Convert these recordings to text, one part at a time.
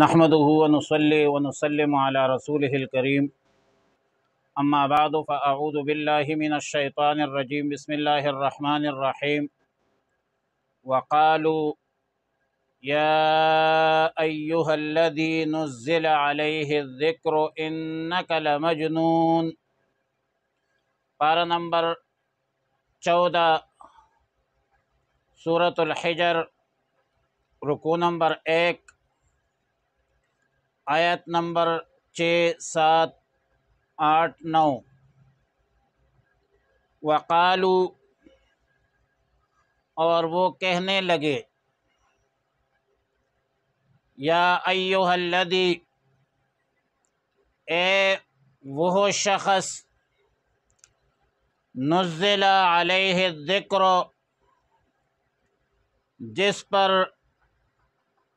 نحمده ونصلي ونسلم على رسوله الكريم أما بعد فأعوذ بالله من الشيطان الرجيم بسم الله الرحمن الرحيم وقالوا يا أيها الذي نزل عليه الذكر إنك لمجنون بار نمبر چودہ سورة الحجر رکو نمبر ایک آیت نمبر چھ سات آٹھ نو وقالو اور وہ کہنے لگے یا ایوہ الذی اے وہ شخص نزل علیہ ذکر جس پر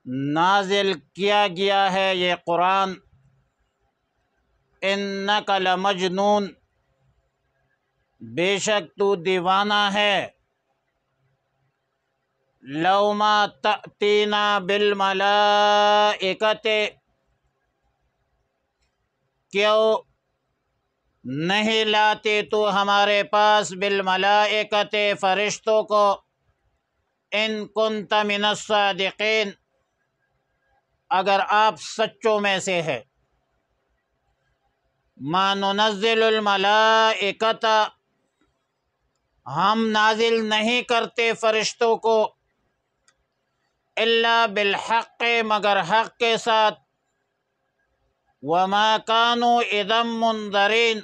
نازل کیا گیا ہے یہ قرآن ان نقل مجنون بے شک تو دیوانہ ہے لوما تینا بالملائکت کیوں نہیں لاتی تو ہمارے پاس بالملائکت فرشتوں کو ان کن الصادقین اگر آپ سچوں میں سے ہے مان و ہم نازل نہیں کرتے فرشتوں کو اللہ بالحق مگر حق کے ساتھ وما کانو ادم منظرین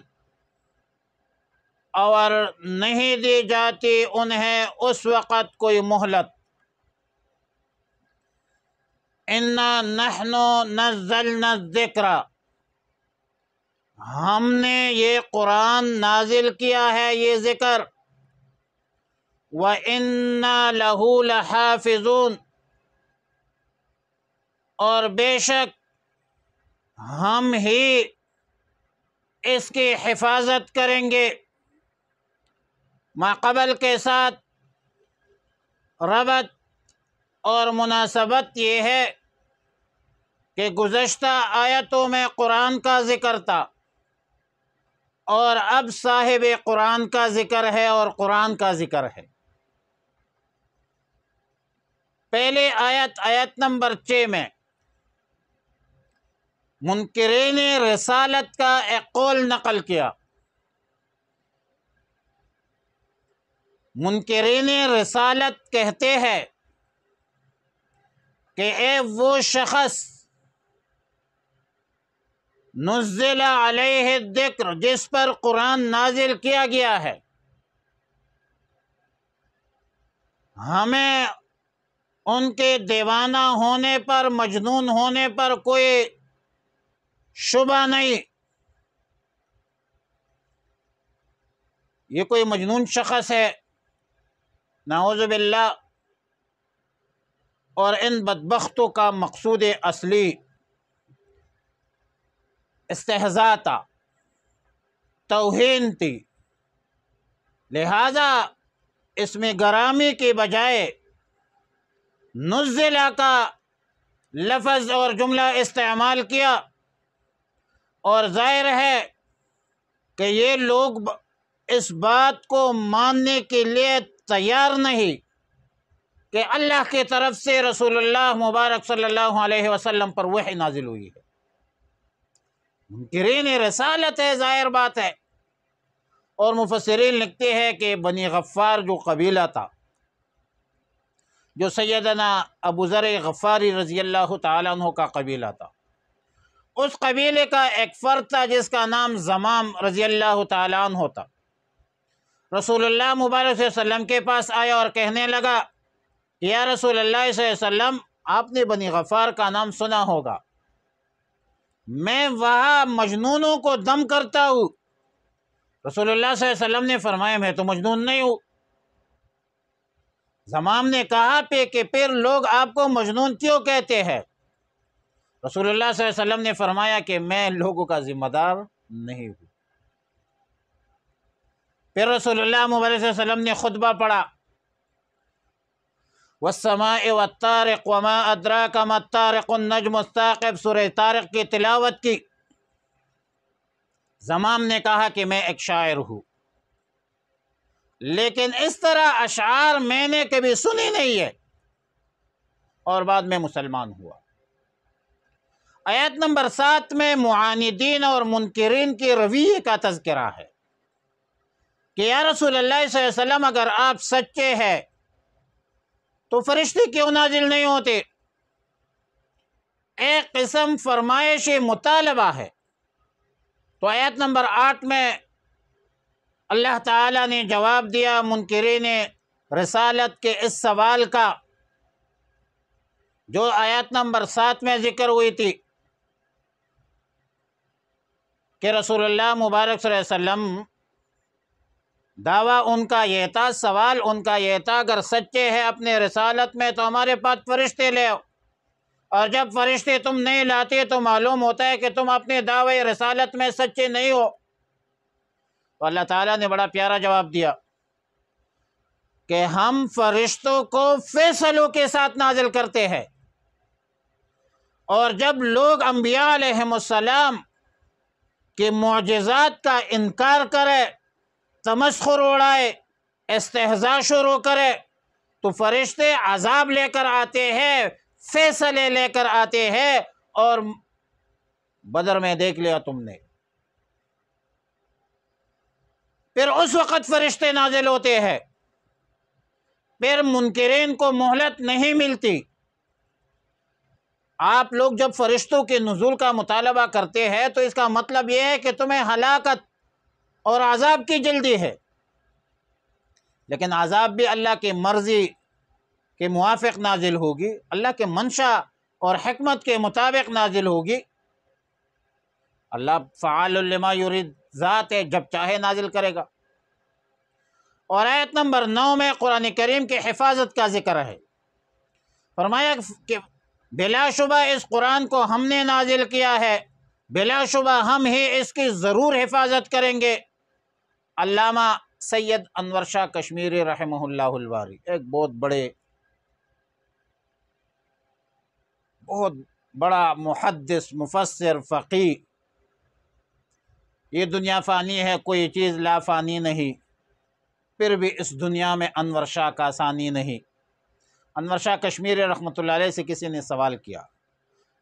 اور نہیں دی جاتی انہیں اس وقت کوئی مہلت انا نحن و نزل ہم نے یہ قرآن نازل کیا ہے یہ ذکر و انا لہو لحافظون اور شک ہم ہی اس کی حفاظت کریں گے ماقبل کے ساتھ ربط اور مناسبت یہ ہے کہ گزشتہ آیتوں میں قرآن کا ذکر تھا اور اب صاحب قرآن کا ذکر ہے اور قرآن کا ذکر ہے پہلے آیت آیت نمبر چھ میں منکرین رسالت کا ایک قول نقل کیا منکرین رسالت کہتے ہیں کہ اے وہ شخص نزل علیہ ذکر جس پر قرآن نازل کیا گیا ہے ہمیں ان کے دیوانہ ہونے پر مجنون ہونے پر کوئی شبہ نہیں یہ کوئی مجنون شخص ہے نعوذ باللہ اور ان بدبختوں کا مقصود اصلی استحضا تھا توہین تھی لہٰذا اس میں گرامی کے بجائے نزلہ کا لفظ اور جملہ استعمال کیا اور ظاہر ہے کہ یہ لوگ اس بات کو ماننے کے لیے تیار نہیں کہ اللہ کی طرف سے رسول اللہ مبارک صلی اللہ علیہ وسلم پر وحی نازل ہوئی ہے منکرین رسالت ہے ظاہر بات ہے اور مفسرین لکھتے ہیں کہ بنی غفار جو قبیلہ تھا جو سیدنا ابو ذر غفاری رضی اللہ تعالیٰ عنہ کا قبیلہ تھا اس قبیلے کا ایک فرد تھا جس کا نام زمام رضی اللہ تعالیٰ عنہ تھا رسول اللہ مبارک صلی اللہ علیہ وسلم کے پاس آیا اور کہنے لگا یا رسول اللہ صلی اللہ علیہ وسلم آپ نے بنی غفار کا نام سنا ہوگا میں وہاں مجنونوں کو دم کرتا ہوں رسول اللہ صلی اللہ علیہ وسلم نے فرمایا میں تو مجنون نہیں ہوں زمام نے کہا پہ کہ پھر لوگ آپ کو مجنون کیوں کہتے ہیں رسول اللہ صلی اللہ علیہ وسلم نے فرمایا کہ میں لوگوں کا ذمہ دار نہیں ہوں پھر رسول اللہ علیہ وسلم نے خطبہ پڑھا والسماء والطارق وما ادراک ما الطارق النجم الثاقب سورہ طارق کی تلاوت کی زمام نے کہا کہ میں ایک شاعر ہوں لیکن اس طرح اشعار میں نے کبھی سنی نہیں ہے اور بعد میں مسلمان ہوا آیت نمبر سات میں معاندین اور منکرین کی رویے کا تذکرہ ہے کہ یا رسول اللہ صلی اللہ علیہ وسلم اگر آپ سچے ہیں تو فرشتے کیوں نازل نہیں ہوتے ایک قسم فرمائش مطالبہ ہے تو آیت نمبر آٹھ میں اللہ تعالیٰ نے جواب دیا منکرین رسالت کے اس سوال کا جو آیت نمبر سات میں ذکر ہوئی تھی کہ رسول اللہ مبارک صلی اللہ علیہ وسلم دعویٰ ان کا یہ تھا سوال ان کا یہ تھا اگر سچے ہے اپنے رسالت میں تو ہمارے پاس فرشتے لے آؤ اور جب فرشتے تم نہیں لاتے تو معلوم ہوتا ہے کہ تم اپنے دعوے رسالت میں سچے نہیں ہو اللہ تعالیٰ نے بڑا پیارا جواب دیا کہ ہم فرشتوں کو فیصلوں کے ساتھ نازل کرتے ہیں اور جب لوگ انبیاء علیہم السلام کے معجزات کا انکار کرے تمسخر اڑائے استحضا شروع کرے تو فرشتے عذاب لے کر آتے ہیں فیصلے لے کر آتے ہیں اور بدر میں دیکھ لیا تم نے پھر اس وقت فرشتے نازل ہوتے ہیں پھر منکرین کو مہلت نہیں ملتی آپ لوگ جب فرشتوں کے نزول کا مطالبہ کرتے ہیں تو اس کا مطلب یہ ہے کہ تمہیں ہلاکت اور عذاب کی جلدی ہے لیکن عذاب بھی اللہ کی مرضی کے موافق نازل ہوگی اللہ کے منشا اور حکمت کے مطابق نازل ہوگی اللہ فعال الما یور ذات ہے جب چاہے نازل کرے گا اور آیت نمبر نو میں قرآن کریم کی حفاظت کا ذکر ہے فرمایا کہ بلا شبہ اس قرآن کو ہم نے نازل کیا ہے بلا شبہ ہم ہی اس کی ضرور حفاظت کریں گے علامہ سید انور شاہ کشمیر رحمہ اللہ الواری ایک بہت بڑے بہت بڑا محدث مفسر فقی یہ دنیا فانی ہے کوئی چیز لا فانی نہیں پھر بھی اس دنیا میں انور شاہ کا آسانی نہیں انور شاہ کشمیر رحمۃ اللہ علیہ سے کسی نے سوال کیا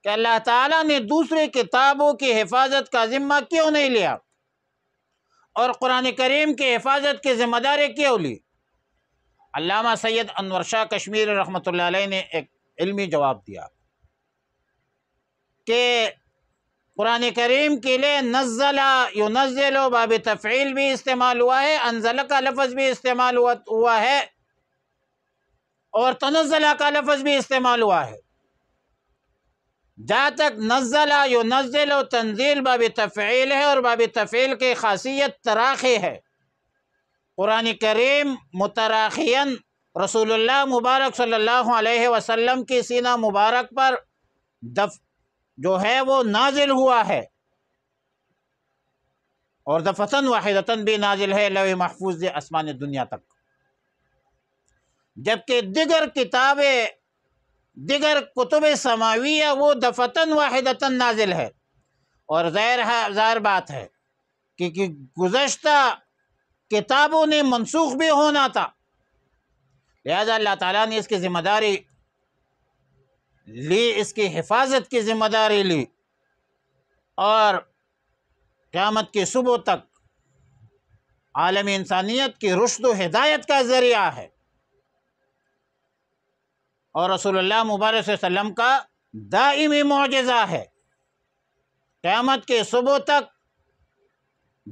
کہ اللہ تعالیٰ نے دوسرے کتابوں کی حفاظت کا ذمہ کیوں نہیں لیا اور قرآن کریم کی حفاظت کے ذمہ داری کی علامہ سید انور شاہ کشمیر رحمۃ اللہ علیہ نے ایک علمی جواب دیا کہ قرآن کریم کے لیے نزلہ یو نزل و باب تفعیل بھی استعمال ہوا ہے انزلہ کا لفظ بھی استعمال ہوا ہے اور تنزلہ کا لفظ بھی استعمال ہوا ہے جہاں تک نزلہ نزل و تنزیل باب تفعیل ہے اور باب تفعیل کی خاصیت تراخی ہے قرآن کریم متراخین رسول اللہ مبارک صلی اللہ علیہ وسلم کی سینہ مبارک پر جو ہے وہ نازل ہوا ہے اور دفتن و بھی نازل ہے لو محفوظ آسمان دنیا تک جبکہ دیگر کتابیں دیگر کتب سماویہ وہ دفتاً واحدتن نازل ہے اور ظاہر ظاہر بات ہے کیونکہ گزشتہ کتابوں نے منسوخ بھی ہونا تھا لہذا اللہ تعالیٰ نے اس کی ذمہ داری لی اس کی حفاظت کی ذمہ داری لی اور قیامت کے صبح تک عالم انسانیت کی رشد و ہدایت کا ذریعہ ہے اور رسول اللہ مبارک صلی اللہ علیہ وسلم کا دائمی معجزہ ہے قیامت کے صبح تک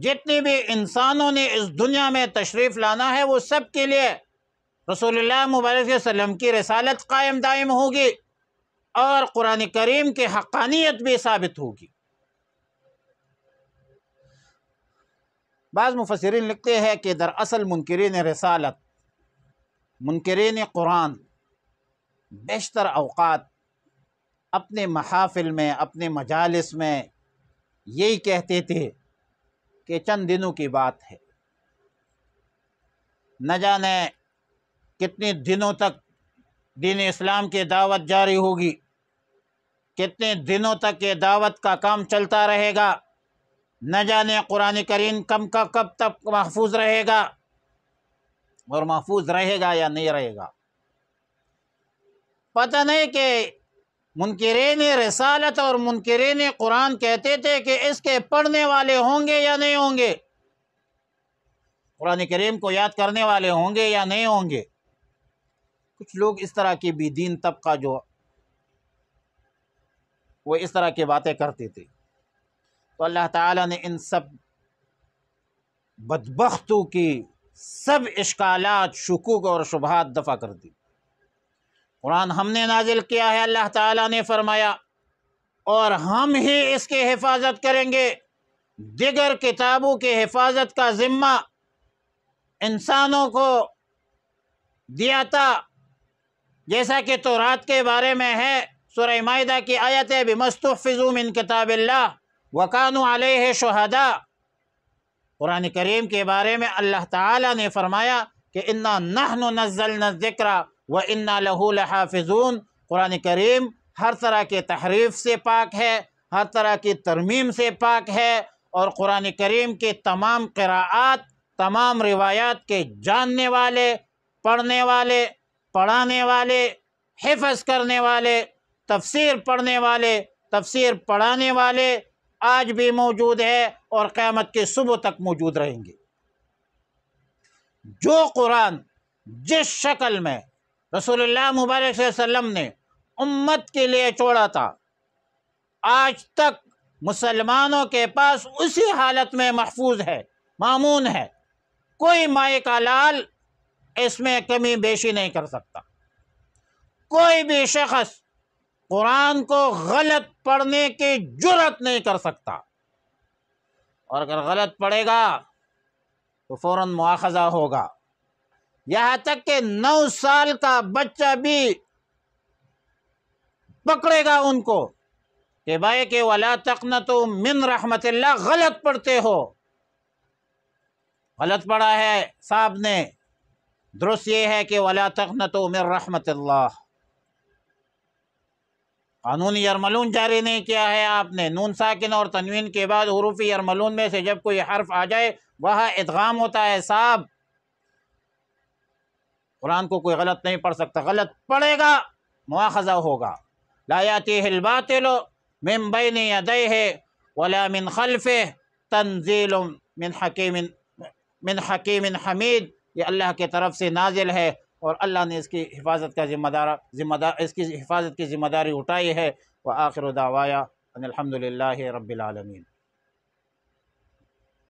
جتنی بھی انسانوں نے اس دنیا میں تشریف لانا ہے وہ سب کے لیے رسول اللہ مبارک صلی اللہ علیہ وسلم کی رسالت قائم دائم ہوگی اور قرآن کریم کی حقانیت بھی ثابت ہوگی بعض مفسرین لکھتے ہیں کہ دراصل منکرین رسالت منکرین قرآن بیشتر اوقات اپنے محافل میں اپنے مجالس میں یہی کہتے تھے کہ چند دنوں کی بات ہے نہ جانے کتنے دنوں تک دین اسلام کی دعوت جاری ہوگی کتنے دنوں تک یہ دعوت کا کام چلتا رہے گا نہ جانے قرآن کریم کم کا کب تک محفوظ رہے گا اور محفوظ رہے گا یا نہیں رہے گا پتہ نہیں کہ منکرین رسالت اور منکرین قرآن کہتے تھے کہ اس کے پڑھنے والے ہوں گے یا نہیں ہوں گے قرآن کریم کو یاد کرنے والے ہوں گے یا نہیں ہوں گے کچھ لوگ اس طرح کی بھی دین طبقہ جو وہ اس طرح کی باتیں کرتے تھے تو اللہ تعالیٰ نے ان سب بدبختوں کی سب اشکالات شکوک اور شبہات دفع کر دی قرآن ہم نے نازل کیا ہے اللہ تعالیٰ نے فرمایا اور ہم ہی اس کی حفاظت کریں گے دیگر کتابوں کی حفاظت کا ذمہ انسانوں کو دیا تھا جیسا کہ تو رات کے بارے میں ہے سورہ سرمایہ کی آیت ہے فضوم ان کتاب اللہ وقان علیہ شہدا قرآن کریم کے بارے میں اللہ تعالیٰ نے فرمایا کہ انا نح ن و نہ و انَ لہ قرآن کریم ہر طرح کے تحریف سے پاک ہے ہر طرح کی ترمیم سے پاک ہے اور قرآن کریم کے تمام قراءات تمام روایات کے جاننے والے پڑھنے والے پڑھانے والے حفظ کرنے والے تفسیر پڑھنے والے تفسیر پڑھانے والے آج بھی موجود ہے اور قیامت کے صبح تک موجود رہیں گے جو قرآن جس شکل میں رسول اللہ مبارک صلی اللہ علیہ وسلم نے امت کے لیے چھوڑا تھا آج تک مسلمانوں کے پاس اسی حالت میں محفوظ ہے معمون ہے کوئی مائع کا لال اس میں کمی بیشی نہیں کر سکتا کوئی بھی شخص قرآن کو غلط پڑھنے کی جرت نہیں کر سکتا اور اگر غلط پڑھے گا تو فوراً مواخذہ ہوگا یہاں تک کہ نو سال کا بچہ بھی پکڑے گا ان کو کہ بھائی کہ ولا تک تو من رحمت اللہ غلط پڑھتے ہو غلط پڑھا ہے صاحب نے درست یہ ہے کہ ولا تکن تو من رحمت اللہ قانون یرملون جاری نہیں کیا ہے آپ نے نون ساکن اور تنوین کے بعد حروف یرملون میں سے جب کوئی حرف آ جائے وہاں ادغام ہوتا ہے صاحب قرآن کو کوئی غلط نہیں پڑھ سکتا غلط پڑھے گا مواخذہ ہوگا لا یاتیہ لو من یا دے ہے ولا من خلف حکیم من حکیم حمید یہ اللہ کے طرف سے نازل ہے اور اللہ نے اس کی حفاظت کا ذمہ دار ذمہ دار اس کی حفاظت کی ذمہ داری اٹھائی ہے وہ آخر و داوایا الحمد للہ رب العالمین